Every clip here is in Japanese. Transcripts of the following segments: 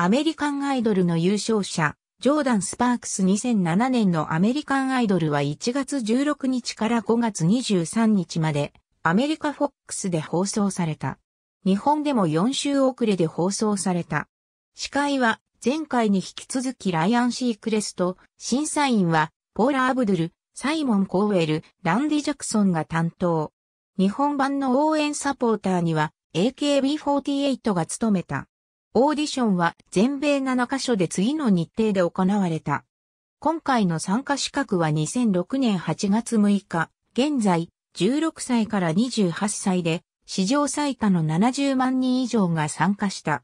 アメリカンアイドルの優勝者、ジョーダン・スパークス2007年のアメリカンアイドルは1月16日から5月23日までアメリカフォックスで放送された。日本でも4週遅れで放送された。司会は前回に引き続きライアン・シークレスト、審査員はポーラ・アブドゥル、サイモン・コーウェル、ランディ・ジャクソンが担当。日本版の応援サポーターには AKB48 が務めた。オーディションは全米7カ所で次の日程で行われた。今回の参加資格は2006年8月6日、現在16歳から28歳で史上最多の70万人以上が参加した。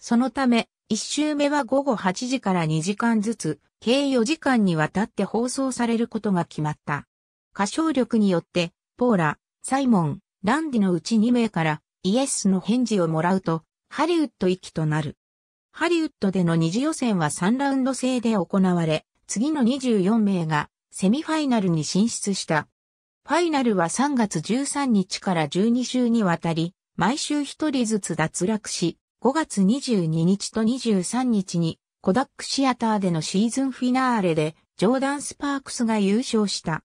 そのため、1週目は午後8時から2時間ずつ、計4時間にわたって放送されることが決まった。歌唱力によって、ポーラ、サイモン、ランディのうち2名からイエスの返事をもらうと、ハリウッド行きとなる。ハリウッドでの二次予選は3ラウンド制で行われ、次の24名がセミファイナルに進出した。ファイナルは3月13日から12週にわたり、毎週1人ずつ脱落し、5月22日と23日にコダックシアターでのシーズンフィナーレでジョーダン・スパークスが優勝した。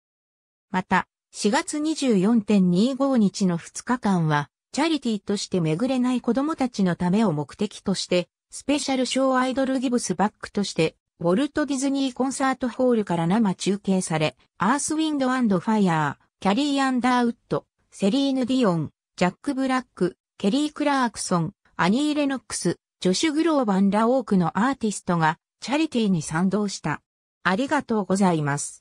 また、4月24.25日の2日間はチャリティーとして巡れない子供たちのためを目的として、スペシャルショーアイドルギブスバックとして、ウォルト・ディズニーコンサートホールから生中継され、アース・ウィンド・アンド・ファイヤー、キャリー・アンダーウッド、セリーヌ・ディオン、ジャック・ブラック、ケリー・クラークソン、アニー・レノックス、ジョシュ・グローバンら多くのアーティストがチャリティーに賛同した。ありがとうございます。